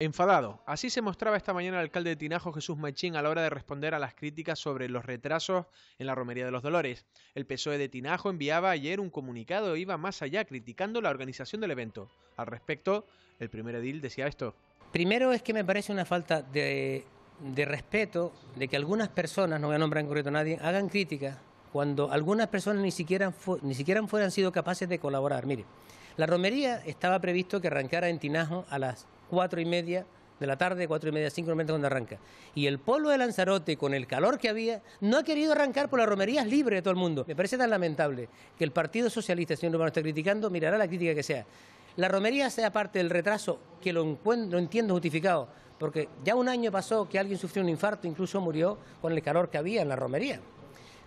Enfadado. Así se mostraba esta mañana el alcalde de Tinajo, Jesús Machín, a la hora de responder a las críticas sobre los retrasos en la Romería de los Dolores. El PSOE de Tinajo enviaba ayer un comunicado e iba más allá, criticando la organización del evento. Al respecto, el primer edil decía esto. Primero es que me parece una falta de, respeto de que algunas personas, no voy a nombrar en concreto a nadie, hagan críticas cuando algunas personas ni siquiera, ni siquiera fueran sido capaces de colaborar. Mire, la romería estaba previsto que arrancara en Tinajo a las cuatro y media de la tarde, cuatro y media, cinco normalmente cuando arranca. Y el pueblo de Lanzarote, con el calor que había, no ha querido arrancar por las romerías libres de todo el mundo. Me parece tan lamentable que el Partido Socialista, señor Urbano, está criticando, mirará la crítica que sea. La romería sea parte del retraso, que lo, entiendo justificado, porque ya un año pasó que alguien sufrió un infarto, incluso murió con el calor que había en la romería.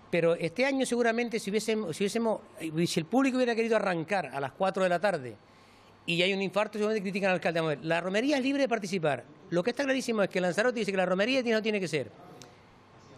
Pero este año seguramente si, si, hubiésemos, si el público hubiera querido arrancar a las cuatro de la tarde y hay un infarto, seguramente critican al alcalde. la romería es libre de participar. Lo que está clarísimo es que Lanzarote dice que la romería no tiene que ser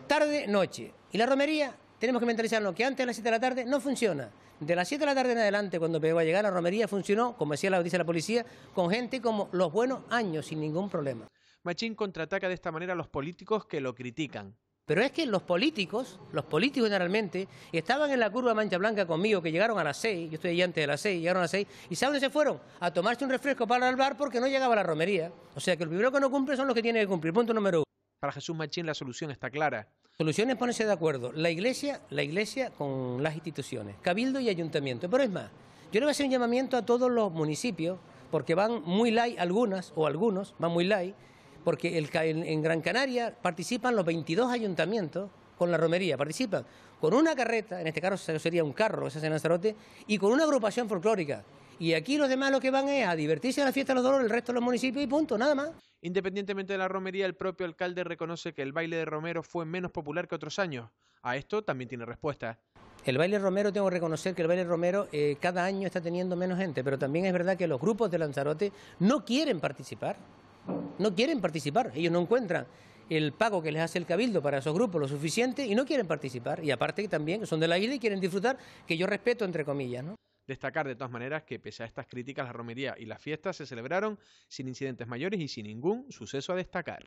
tarde, noche. Y la romería, tenemos que mentalizarnos que antes de las 7 de la tarde no funciona. De las 7 de la tarde en adelante, cuando pegó a llegar, la romería funcionó, como decía la, de la policía, con gente como los buenos años, sin ningún problema. Machín contraataca de esta manera a los políticos que lo critican. Pero es que los políticos, los políticos generalmente, estaban en la curva Mancha Blanca conmigo, que llegaron a las seis, yo estoy allí antes de las seis, llegaron a las seis, y ¿saben dónde se fueron? A tomarse un refresco para el bar porque no llegaba la romería. O sea que el primero que no cumple son los que tienen que cumplir. Punto número uno. Para Jesús Machín la solución está clara. Soluciones ponerse de acuerdo. La iglesia, la iglesia con las instituciones, cabildo y ayuntamiento. Pero es más, yo le voy a hacer un llamamiento a todos los municipios, porque van muy light algunas o algunos, van muy light porque en, Gran Canaria participan los 22 ayuntamientos con la romería, participan con una carreta, en este caso sería un carro, que se en Lanzarote, y con una agrupación folclórica. Y aquí los demás lo que van es a divertirse a la fiesta de los dolores, el resto de los municipios y punto, nada más. Independientemente de la romería, el propio alcalde reconoce que el baile de Romero fue menos popular que otros años. A esto también tiene respuesta. El baile romero, tengo que reconocer que el baile de romero eh, cada año está teniendo menos gente, pero también es verdad que los grupos de Lanzarote no quieren participar no quieren participar, ellos no encuentran el pago que les hace el cabildo para esos grupos lo suficiente y no quieren participar. Y aparte también son de la isla y quieren disfrutar, que yo respeto entre comillas. Destacar de todas maneras que pese a estas críticas la romería y las fiestas se celebraron sin incidentes mayores y sin ningún suceso a destacar.